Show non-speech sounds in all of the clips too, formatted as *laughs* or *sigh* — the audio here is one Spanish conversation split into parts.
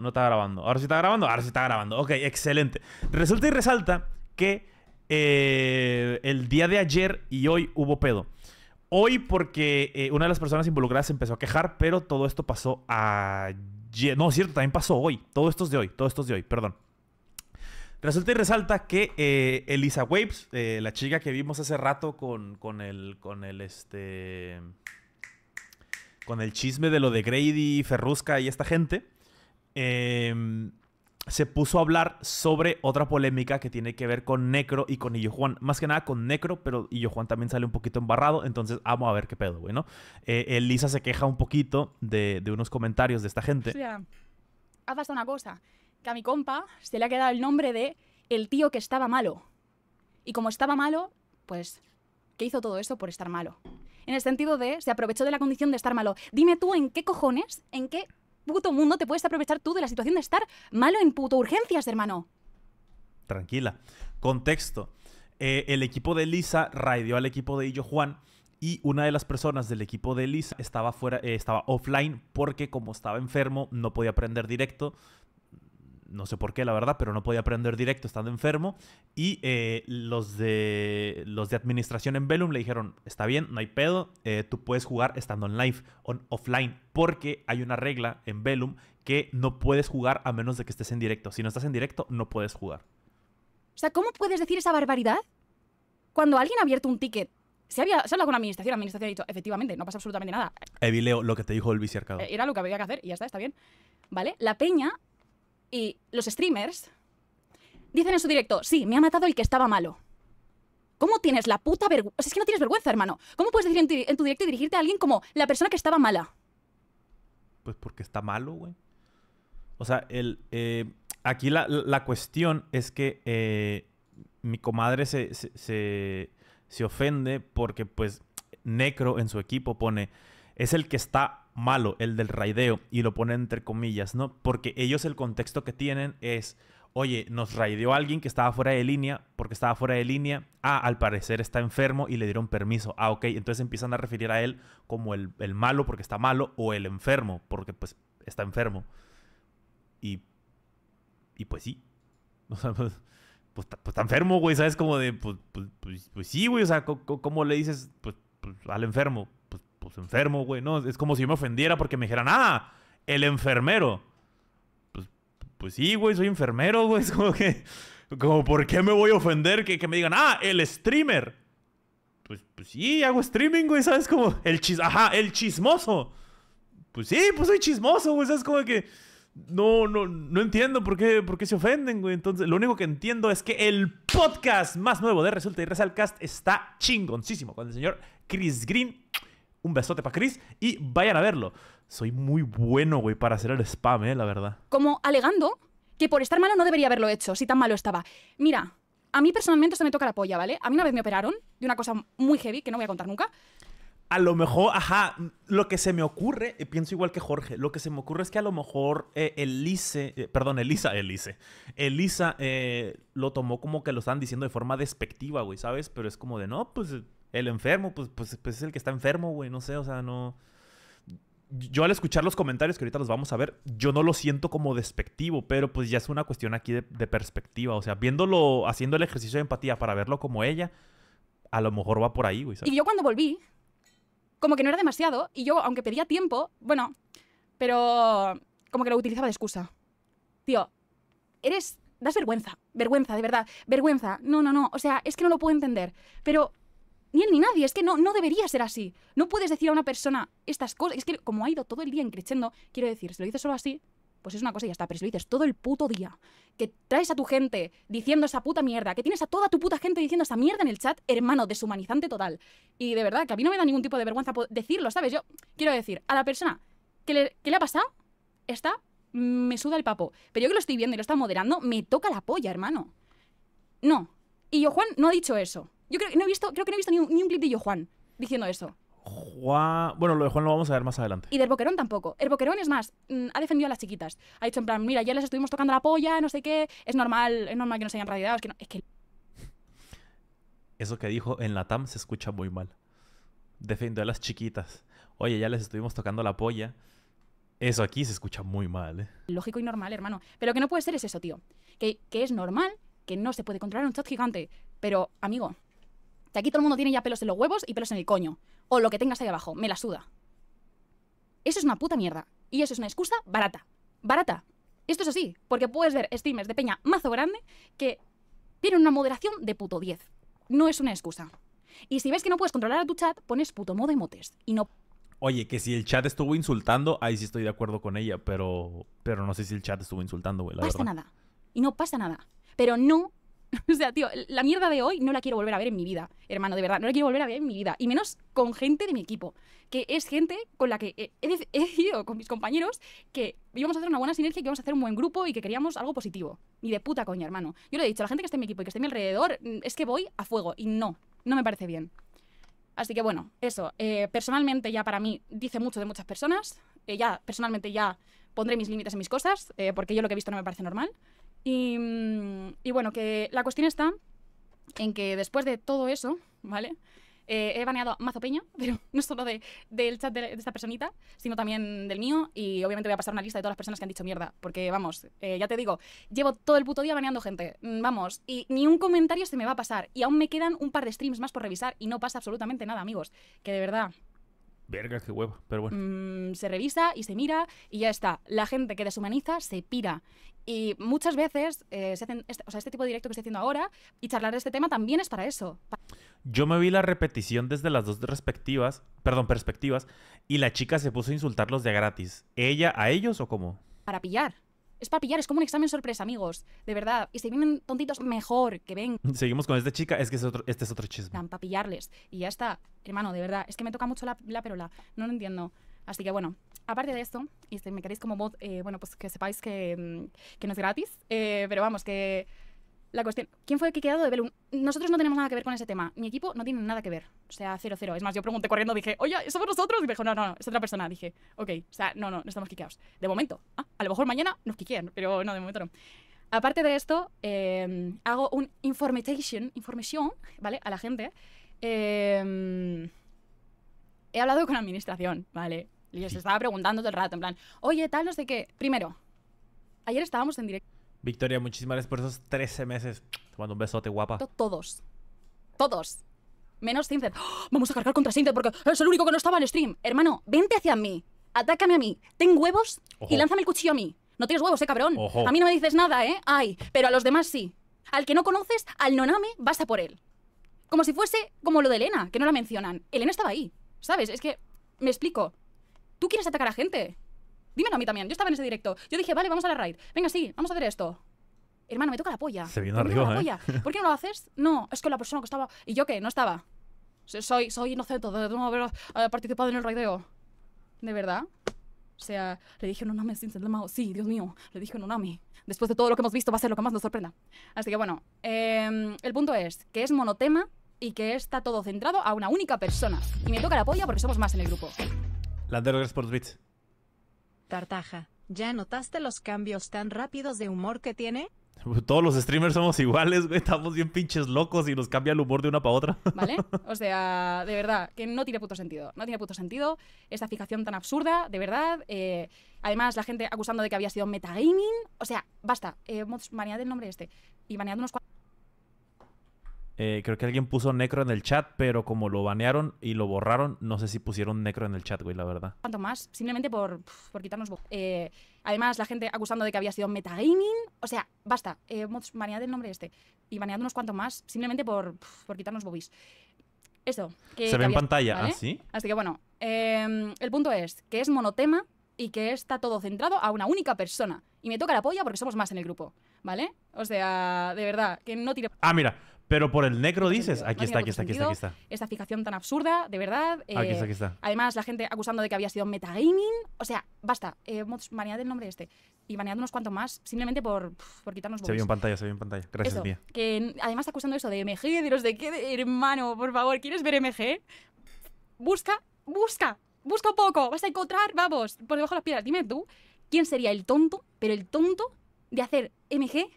no está grabando. Ahora sí está grabando, ahora sí está grabando. Ok, excelente. Resulta y resalta que eh, el día de ayer y hoy hubo pedo. Hoy porque eh, una de las personas involucradas empezó a quejar, pero todo esto pasó ayer. No, es cierto, también pasó hoy. Todo esto es de hoy, todo esto es de hoy, perdón. Resulta y resalta que eh, Elisa Waves, la chica que vimos hace rato con, con el. con el este. con el chisme de lo de Grady, Ferrusca y esta gente. Em, se puso a hablar sobre otra polémica que tiene que ver con Necro y con Illo Juan. Más que nada con Necro, pero Illo Juan también sale un poquito embarrado, entonces vamos a ver qué pedo, güey, Elisa eh, eh, se queja un poquito de, unos comentarios de esta gente. O sea, ha pasado una cosa, que a mi compa se le ha quedado el nombre de el tío que estaba malo. Y como estaba malo, pues, ¿qué hizo todo eso por estar malo? En el sentido de, se aprovechó de la condición de estar malo. Dime tú en qué cojones, en qué puto mundo te puedes aprovechar tú de la situación de estar malo en puto urgencias, hermano? Tranquila. Contexto. Eh, el equipo de Lisa raideó al equipo de Illo Juan y una de las personas del equipo de Lisa estaba, fuera, eh, estaba offline porque como estaba enfermo no podía aprender directo, no sé por qué, la verdad, pero no podía aprender directo estando enfermo. Y eh, los, de, los de administración en Bellum le dijeron, está bien, no hay pedo, eh, tú puedes jugar estando en live, offline, porque hay una regla en Bellum que no puedes jugar a menos de que estés en directo. Si no estás en directo, no puedes jugar. O sea, ¿cómo puedes decir esa barbaridad? Cuando alguien ha abierto un ticket se, había, se habla con la administración, la administración ha dicho, efectivamente, no pasa absolutamente nada. Evileo lo que te dijo el viciarcado. Eh, era lo que había que hacer y ya está, está bien. ¿Vale? La peña y los streamers dicen en su directo, sí, me ha matado el que estaba malo. ¿Cómo tienes la puta vergüenza? es que no tienes vergüenza, hermano. ¿Cómo puedes decir en tu, directo y dirigirte a alguien como la persona que estaba mala? Pues porque está malo, güey. O sea, el, eh, aquí la, cuestión es que eh, mi comadre se, se, se ofende porque, pues, Necro en su equipo pone, es el que está malo, el del raideo, y lo ponen entre comillas, ¿no? Porque ellos el contexto que tienen es, oye, nos raideó alguien que estaba fuera de línea, porque estaba fuera de línea, ah, al parecer está enfermo y le dieron permiso, ah, ok, entonces empiezan a referir a él como el, malo porque está malo, o el enfermo porque pues está enfermo. Y, y pues sí, *laughs* pues, pues, pues, está enfermo, güey, ¿sabes? Como de, pues, pues sí, güey, o sea, ¿cómo, le dices, pues al enfermo? Pues, enfermo, güey, ¿no? Es como si yo me ofendiera porque me dijeran, ah, el enfermero. Pues, pues sí, güey, soy enfermero, güey. *laughs* Es como que, como, ¿por qué me voy a ofender que, que me digan, ah, el streamer? Pues, pues sí, hago streaming, güey, ¿sabes? Como, el chis, ajá, el chismoso. Pues sí, pues soy chismoso, güey, ¿sabes? Como que, no, no, no entiendo por qué, por qué se ofenden, güey. Entonces, lo único que entiendo es que el podcast más nuevo de Resulta y Cast está chingoncísimo con el señor Chris Green un besote para Chris y vayan a verlo. Soy muy bueno, güey, para hacer el spam, eh, la verdad. Como alegando que por estar malo no debería haberlo hecho, si tan malo estaba. Mira, a mí personalmente esto me toca la polla, ¿vale? A mí una vez me operaron de una cosa muy heavy que no voy a contar nunca. A lo mejor, ajá, lo que se me ocurre, eh, pienso igual que Jorge, lo que se me ocurre es que a lo mejor eh, Elise, eh, perdón, Elisa, Elise, Elisa lo tomó como que lo estaban diciendo de forma despectiva, güey, ¿sabes? Pero es como de, no, pues el enfermo, pues, pues, pues, es el que está enfermo, güey. No sé, o sea, no yo al escuchar los comentarios que ahorita los vamos a ver, yo no lo siento como despectivo, pero pues ya es una cuestión aquí de, perspectiva. O sea, viéndolo, haciendo el ejercicio de empatía para verlo como ella, a lo mejor va por ahí, güey. Y yo cuando volví, como que no era demasiado, y yo, aunque pedía tiempo, bueno, pero como que lo utilizaba de excusa. Tío, eres. das vergüenza, vergüenza, de verdad, vergüenza. No, no, no, o sea, es que no lo puedo entender, pero ni él ni nadie. Es que no, no debería ser así. No puedes decir a una persona estas cosas. Es que como ha ido todo el día increchando, quiero decir, si lo dices solo así, pues es una cosa y ya está. Pero si lo dices todo el puto día, que traes a tu gente diciendo esa puta mierda, que tienes a toda tu puta gente diciendo esa mierda en el chat, hermano, deshumanizante total. Y de verdad, que a mí no me da ningún tipo de vergüenza decirlo, ¿sabes? Yo quiero decir, a la persona que le, que le ha pasado, está, mm, me suda el papo. Pero yo que lo estoy viendo y lo está moderando, me toca la polla, hermano. No. Y yo, Juan, no ha dicho eso. Yo creo que no he visto, creo que he visto ni un, clip de Juan diciendo eso. Juan. Bueno, lo de Juan lo vamos a ver más adelante. Y del Boquerón tampoco. El Boquerón, es más, mm, ha defendido a las chiquitas. Ha dicho en plan, mira, ya les estuvimos tocando la polla, no sé qué, es normal, es normal que no se hayan radiado. Es que, es Eso que dijo en la TAM se escucha muy mal. Defendió a las chiquitas. Oye, ya les estuvimos tocando la polla. Eso aquí se escucha muy mal, ¿eh? Lógico y normal, hermano. Pero lo que no puede ser es eso, tío. Que, que es normal, que no se puede controlar un chat gigante. Pero, amigo, aquí todo el mundo tiene ya pelos en los huevos y pelos en el coño. O lo que tengas ahí abajo, me la suda. Eso es una puta mierda. Y eso es una excusa barata. Barata. Esto es así, porque puedes ver streamers de peña mazo grande que tienen una moderación de puto 10. No es una excusa. Y si ves que no puedes controlar a tu chat, pones puto modo emotes. Y no Oye, que si el chat estuvo insultando, ahí sí estoy de acuerdo con ella, pero, pero no sé si el chat estuvo insultando, güey. No pasa nada. Y no pasa nada. Pero no *laughs* o sea, tío, la mierda de hoy no la quiero volver a ver en mi vida, hermano, de verdad, no la quiero volver a ver en mi vida. Y menos con gente de mi equipo, que es gente con la que he, ido decidido con mis compañeros que íbamos a hacer una buena sinergia, que íbamos a hacer un buen grupo y que queríamos algo positivo. Ni de puta coña, hermano. Yo le he dicho a la gente que esté en mi equipo y que esté a mi alrededor, mm, es que voy a fuego. Y no, no me parece bien. Así que bueno, eso. Eh, personalmente ya para mí dice mucho de muchas personas. Eh, ya, personalmente ya pondré mis límites en mis cosas, eh, porque yo lo que he visto no me parece normal. Mm, y, bueno, que la cuestión está en que después de todo eso, ¿vale? Eh, he baneado a Mazo Peña, *laughs* pero no solo de, del chat de, esta personita, sino también del mío. Y obviamente voy a pasar una lista de todas las personas que han dicho mierda. Porque, vamos, eh, ya te digo, llevo todo el puto día baneando gente. Mm, vamos, y ni un comentario se me va a pasar. Y aún me quedan un par de streams más por revisar y no pasa absolutamente nada, amigos. Que de verdad, Verga, qué hueva, pero bueno. Mm, se revisa y se mira y ya está. La gente que deshumaniza se pira. Y muchas veces eh, se hacen este, o sea, este tipo de directo que estoy haciendo ahora y charlar de este tema también es para eso. Yo me vi la repetición desde las dos respectivas, perdón, perspectivas, y la chica se puso a insultarlos de gratis. ¿Ella a ellos o cómo? Para pillar. Es para pillar, es como un examen sorpresa, amigos. De verdad. Y si vienen tontitos, mejor que ven. Seguimos con esta chica, es que es otro, este es otro chisme. Para pillarles. Y ya está. Hermano, de verdad. Es que me toca mucho la, la perola. No lo entiendo. Así que bueno, aparte de esto, y si me queréis como mod, eh, bueno, pues que sepáis que, mm, no es gratis, eh, pero vamos, que la cuestión. ¿Quién fue el que quedado de Belum? Nosotros no tenemos nada que ver con ese tema. Mi equipo no tiene nada que ver. O sea, cero, cero. Es más, yo pregunté corriendo, dije, oye, ¿somos nosotros? Y me dijo, no, no, no, es otra persona. Dije, ok, o sea, no, no, no estamos quiqueados. De momento. Ah, a lo mejor mañana nos quiquean, pero no, de momento no. Aparte de esto, em, hago un information, información, ¿vale? A la gente. Em, he hablado con administración, ¿vale? Y les estaba preguntando todo el rato, en plan, oye, tal, no sé qué. Primero, ayer estábamos en directo Victoria, muchísimas gracias por esos 13 meses. Te mando un besote, guapa. Todos. Todos. Menos Cinzet. ¡Ah! Vamos a cargar contra Cinzet porque es el único que no estaba en stream. Hermano, vente hacia mí. Atácame a mí. Ten huevos y lánzame el cuchillo a mí. No tienes huevos, eh, cabrón. A mí no me dices nada, ¿eh? Ay, pero a los demás sí. Al que no conoces, al Noname, basta por él. Como si fuese como lo de Elena, que no la mencionan. Elena estaba ahí, ¿sabes? Es que, me explico. Tú quieres atacar a gente. Dímelo a mí también, yo estaba en ese directo. Yo dije, vale, vamos a la raid. Venga, sí, vamos a hacer esto. Hermano, me toca la polla. Se vino arriba, ¿eh? *laughs* ¿Por qué no lo haces? No, es que la persona que estaba... ¿Y yo qué? No estaba. Soy, soy inocente de no haber eh, participado en el raideo. ¿De verdad? O sea, le dije unami sin ser Sí, Dios mío, le dije unami. Después de todo lo que hemos visto, va a ser lo que más nos sorprenda. Así que bueno, em, el punto es que es monotema y que está todo centrado a una única persona. Y me toca la polla porque somos más en el grupo. la de por Tartaja, ¿ya notaste los cambios tan rápidos de humor que tiene? *laughs* Todos los streamers somos iguales, güey. Estamos bien pinches locos y nos cambia el humor de una para otra. *laughs* ¿Vale? O sea, de verdad, que no tiene puto sentido. No tiene puto sentido esta fijación tan absurda, de verdad. Eh, además, la gente acusando de que había sido metagaming. O sea, basta. hemos eh, baneado el nombre este. Y baneando unos cuantos. Eh, creo que alguien puso Necro en el chat, pero como lo banearon y lo borraron, no sé si pusieron Necro en el chat, güey, la verdad. Cuanto más, simplemente por, quitarnos... Eh, además, la gente acusando de que había sido metagaming. O sea, basta, eh, banead el nombre este. Y baneándonos unos cuantos más, simplemente por, quitarnos bobis. Eso. Se ve en pantalla, ah, Así que bueno, em, el punto es que es monotema y que está todo centrado a una única persona. Y me toca la polla porque somos más en el grupo, ¿vale? O sea, de verdad, que no tire... Ah, mira, pero por el necro dices, aquí está, aquí está, aquí está, aquí está. Esta fijación tan absurda, de verdad. aquí ah, eh, está, aquí está. Además, la gente acusando de que había sido metagaming. O sea, basta, eh, el nombre este. Y banead unos cuantos más, simplemente por, por quitarnos Se ve en pantalla, se ve en pantalla. Gracias, tía. Que además está acusando eso de MG, de los de qué, hermano, por favor, ¿quieres ver MG? Busca, busca, busca un poco, vas a encontrar, vamos, por debajo de las piedras. Dime tú, ¿quién sería el tonto, pero el tonto de hacer MG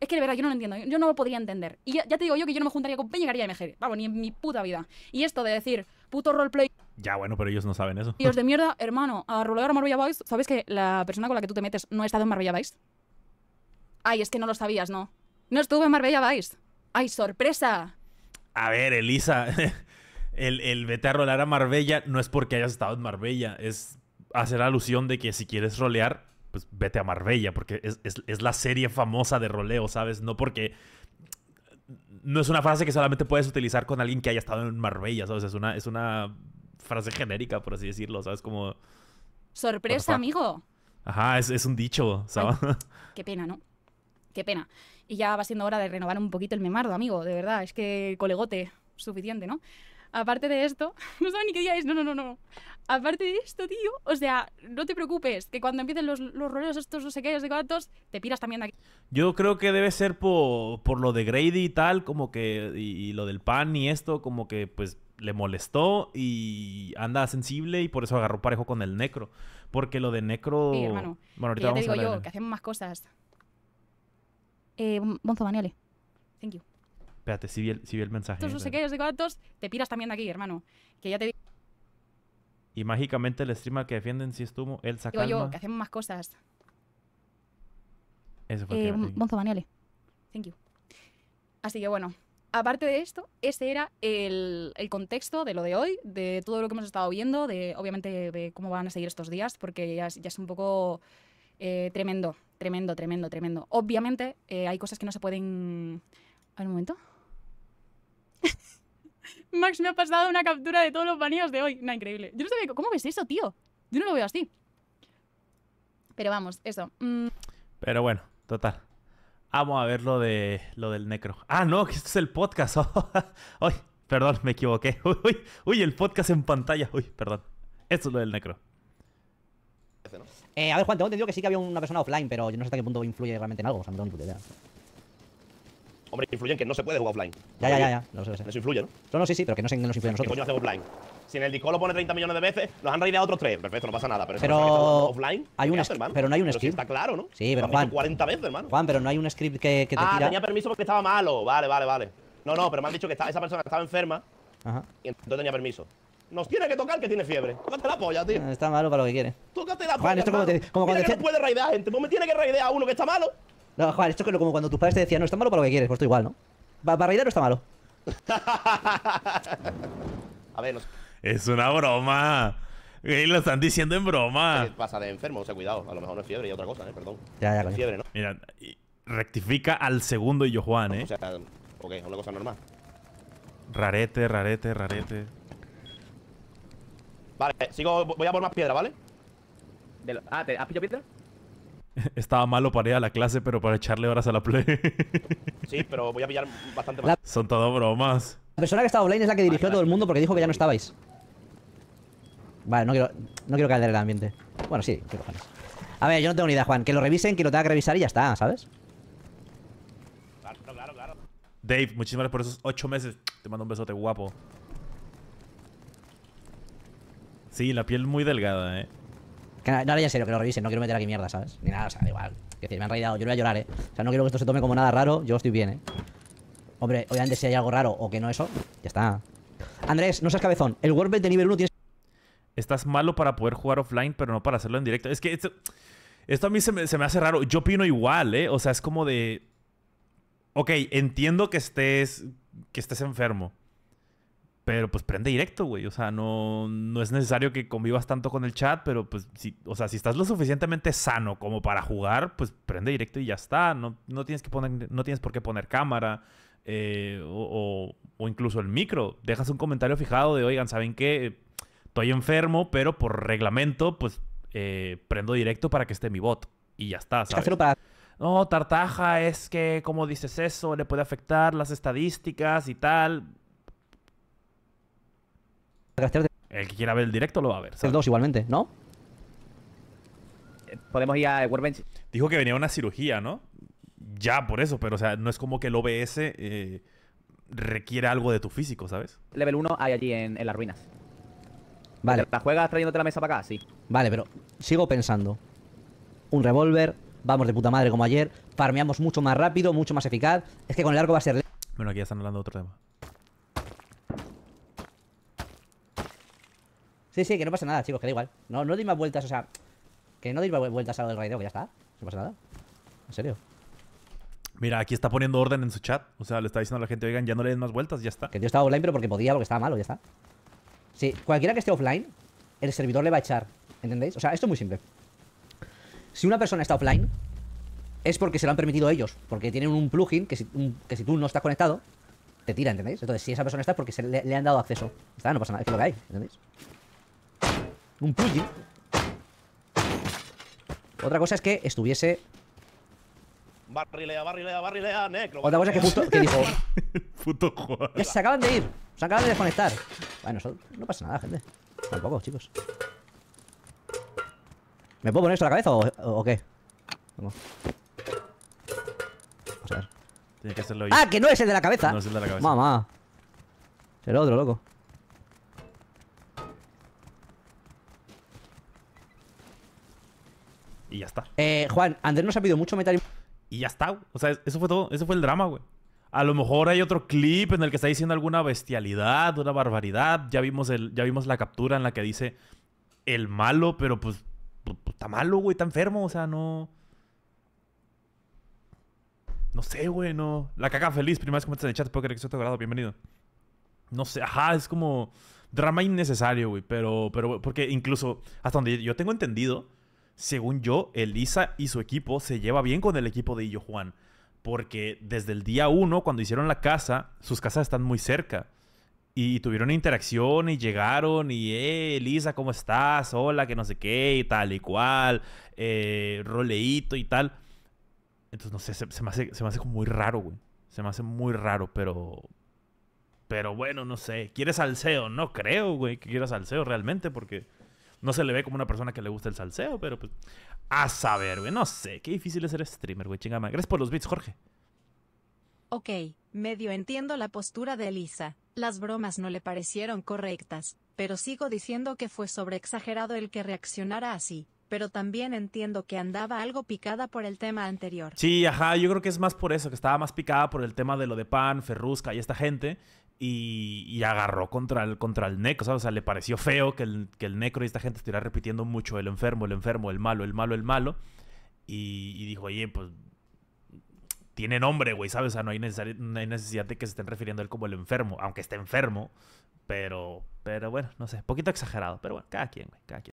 es que de verdad, yo no lo entiendo. Yo no lo podría entender. Y ya, te digo yo que yo no me juntaría con Peña y MG. Vamos, ni en mi puta vida. Y esto de decir, puto roleplay. Ya, bueno, pero ellos no saben eso. Dios de *laughs* mierda, hermano, a Rolear a Marbella Vice, ¿sabes que la persona con la que tú te metes no ha estado en Marbella Vice? Ay, es que no lo sabías, ¿no? No estuve en Marbella Vice. ¡Ay, sorpresa! A ver, Elisa, *laughs* el, el vete a rolear a Marbella no es porque hayas estado en Marbella, es hacer alusión de que si quieres rolear, pues vete a Marbella, porque es, es, es, la serie famosa de roleo, ¿sabes? No porque... No es una frase que solamente puedes utilizar con alguien que haya estado en Marbella, ¿sabes? Es una, es una frase genérica, por así decirlo, ¿sabes? Como... Sorpresa, amigo. Ajá, es, es, un dicho, ¿sabes? qué pena, ¿no? Qué pena. Y ya va siendo hora de renovar un poquito el memardo, amigo, de verdad. Es que colegote, suficiente, ¿no? aparte de esto, *laughs* no saben ni qué día es, no, no, no, no. Aparte de esto, tío, o sea, no te preocupes, que cuando empiecen los, los roleos estos no sé qué, los de te piras también de aquí. Yo creo que debe ser por, por lo de Grady y tal, como que, y, lo del pan y esto, como que, pues, le molestó y anda sensible y por eso agarró parejo con el necro. Porque lo de necro... hermano. Bueno, ahorita ya te digo yo, que hacemos más cosas. Eh, Bonzo, baneale. Thank you. Espérate, si vi el, mensaje. Entonces, no sé qué, te piras también de aquí, hermano. Que ya te Y mágicamente el streamer que defienden si estuvo, él saca. Digo yo, que hacemos más cosas. Eso fue eh, Thank you. Así que bueno, aparte de esto, ese era el, el, contexto de lo de hoy, de todo lo que hemos estado viendo, de obviamente de cómo van a seguir estos días, porque ya, es un poco eh, tremendo, tremendo, tremendo, tremendo. Obviamente eh, hay cosas que no se pueden... A ver un momento. *laughs* Max me ha pasado una captura de todos los baneos de hoy. No, increíble. Yo no sabía, ¿cómo ves eso, tío? Yo no lo veo así. Pero vamos, eso. Mm. Pero bueno, total. Vamos a ver lo, de, lo del necro. Ah, no, que esto es el podcast. *laughs* Oh, ay, perdón, me equivoqué. *laughs* Uy, el podcast en pantalla. Uy, perdón. Esto es lo del necro. Eh, a ver, Juan, tengo entendido que sí que había una persona offline, pero yo no sé hasta qué punto influye realmente en algo. O sea, no tengo ni puta idea. Hombre, influyen que no se puede jugar offline. Ya, ya, ya, ya. sé, Eso influye, ¿no? No, no, sí, sí, pero que no, se, nos influye a nosotros. ¿Qué coño hace offline? Si en el Discord lo pone 30 millones de veces, los han a otros tres. Perfecto, no pasa nada. Pero, offline, hay un Pero no hay un script. está claro, ¿no? Sí, pero Juan. 40 veces, hermano. Juan, pero no hay un script que, que te ah, tira. tenía permiso porque estaba malo. Vale, vale, vale. No, no, pero me han dicho que esa persona estaba enferma. Ajá. Y entonces tenía permiso. Nos tiene que tocar que tiene fiebre. Tócate la polla, tío. Está malo para lo que quiere. Tócate la Juan, Esto como, te, como cuando te... no puede raidear gente. Vos pues me tiene que raidear a uno que está malo no, Juan, esto es como cuando tus padres te decían, no, está malo para lo que quieres, pues tú igual, ¿no? Para Barbaridad no está malo. *laughs* a ver, Es una broma. Y lo están diciendo en broma. ¿Qué pasa de enfermo? O sea, cuidado. A lo mejor no es fiebre y otra cosa, ¿eh? Perdón. Ya, ya, no fiebre, ¿no? Mira, rectifica al segundo y yo, Juan, ¿eh? O sea, ok, es una cosa normal. Rarete, rarete, rarete. Vale, sigo, voy a por más piedra, ¿vale? ah, ¿te has pillado piedra? *laughs* Estaba malo para ir a la clase, pero para echarle horas a la play. *laughs* Sí, pero voy a pillar bastante más. Son todas bromas. La persona que estaba online es la que dirigió a todo el mundo porque dijo que ya no estabais. Vale, no quiero, no quiero caer el ambiente. Bueno, sí, qué cojones. A ver, yo no tengo ni idea, Juan. Que lo revisen, que lo tenga que revisar y ya está, ¿sabes? Claro, claro, claro. Dave, muchísimas gracias por esos ocho meses. Te mando un besote, guapo. Sí, la piel muy delgada, eh no ahora ya sé serio, que lo revisen, no quiero meter aquí mierda, ¿sabes? Ni nada, o sea, igual. Es decir, me han raidado, yo voy a llorar, ¿eh? O sea, no quiero que esto se tome como nada raro, yo estoy bien, ¿eh? Hombre, obviamente si hay algo raro o que no eso, ya está. Andrés, no seas cabezón. El Warband de nivel 1 tienes... Estás malo para poder jugar offline, pero no para hacerlo en directo. Es que esto, esto a mí se me, se me hace raro. Yo opino igual, ¿eh? O sea, es como de... Ok, entiendo que estés, que estés enfermo pero pues prende directo, güey. O sea, no, no es necesario que convivas tanto con el chat, pero pues, si, o sea, si estás lo suficientemente sano como para jugar, pues prende directo y ya está. No, no tienes, que poner, no tienes por qué poner cámara eh, o, o, incluso el micro. Dejas un comentario fijado de, oigan, ¿saben qué? Estoy enfermo, pero por reglamento, pues eh, prendo directo para que esté mi bot. Y ya está, ¿sabes? No, tartaja, es que, como dices eso? Le puede afectar las estadísticas y tal el que quiera ver el directo lo va a ver. El 2 igualmente, ¿no? Eh, podemos ir a Warbench Dijo que venía una cirugía, ¿no? Ya, por eso, pero o sea, no es como que el OBS eh, requiere algo de tu físico, ¿sabes? Level 1 hay allí en, las ruinas. Vale. ¿La juegas trayéndote la mesa para acá? Sí. Vale, pero sigo pensando. Un revólver, vamos de puta madre como ayer, farmeamos mucho más rápido, mucho más eficaz. Es que con el arco va a ser... Bueno, aquí ya están hablando de otro tema. Sí, sí, que no pasa nada, chicos, que da igual. No, no di más vueltas, o sea, que no di más vueltas a lo del raideo, que ya está. No pasa nada. En serio. Mira, aquí está poniendo orden en su chat. O sea, le está diciendo a la gente, oigan, ya no le den más vueltas, ya está. Que yo estaba offline, pero porque podía, porque estaba malo, ya está. Sí, cualquiera que esté offline, el servidor le va a echar. ¿Entendéis? O sea, esto es muy simple. Si una persona está offline, es porque se lo han permitido ellos. Porque tienen un plugin que si, que si tú no estás conectado, te tira, ¿entendéis? Entonces, si esa persona está, es porque le, han dado acceso. Está, no pasa nada, es lo que hay, ¿entendéis? Un puyi. Otra cosa es que estuviese... Barrilea, barrilea, barrilea, necro. Otra cosa es que justo... ¿Qué dijo... *laughs* Puto juego. Ya se acaban de ir. Se acaban de desconectar. Bueno, no pasa nada, gente. Tampoco, chicos. ¿Me puedo poner esto en la cabeza o, qué? Vamos. Vamos a ver. Tiene que hacerlo ahí. ¡Ah, que no es el de la cabeza! No es el de la cabeza. Mamá. Es el otro, loco. ya está. Eh, Juan, Andrés nos ha pedido mucho metal. Y ya está. O sea, eso fue todo. eso fue el drama, güey. A lo mejor hay otro clip en el que está diciendo alguna bestialidad, una barbaridad. Ya vimos, el, ya vimos la captura en la que dice el malo, pero pues, pues, pues está malo, güey, está enfermo. O sea, no. No sé, güey, no. La caca feliz, primera vez que metes en el chat, puedo creer que bienvenido. No sé, ajá, es como drama innecesario, güey, pero, pero, porque incluso, hasta donde yo tengo entendido, según yo, Elisa y su equipo se lleva bien con el equipo de Illo Juan. Porque desde el día uno, cuando hicieron la casa, sus casas están muy cerca. Y tuvieron interacción y llegaron y, eh, Elisa, ¿cómo estás? Hola, que no sé qué, y tal y cual. Eh, y tal. Entonces, no sé, se, me hace, se me hace como muy raro, güey. Se me hace muy raro, pero... Pero bueno, no sé. ¿Quieres alceo No creo, güey, que quieras salseo realmente porque... No se le ve como una persona que le gusta el salseo, pero pues. A saber, güey. No sé. Qué difícil es ser streamer, güey. Chingama. Gracias por los bits, Jorge. Ok, medio entiendo la postura de Elisa. Las bromas no le parecieron correctas, pero sigo diciendo que fue sobreexagerado el que reaccionara así pero también entiendo que andaba algo picada por el tema anterior. Sí, ajá, yo creo que es más por eso, que estaba más picada por el tema de lo de Pan, Ferrusca y esta gente, y, agarró contra el, contra el necro, ¿sabes? O sea, le pareció feo que el, que el necro y esta gente estuviera repitiendo mucho el enfermo, el enfermo, el malo, el malo, el malo. Y, dijo, oye, pues tiene nombre, güey, ¿sabes? O sea, no hay, no hay necesidad de que se estén refiriendo a él como el enfermo, aunque esté enfermo. Pero, pero bueno, no sé, poquito exagerado, pero bueno, cada quien, güey, cada quien.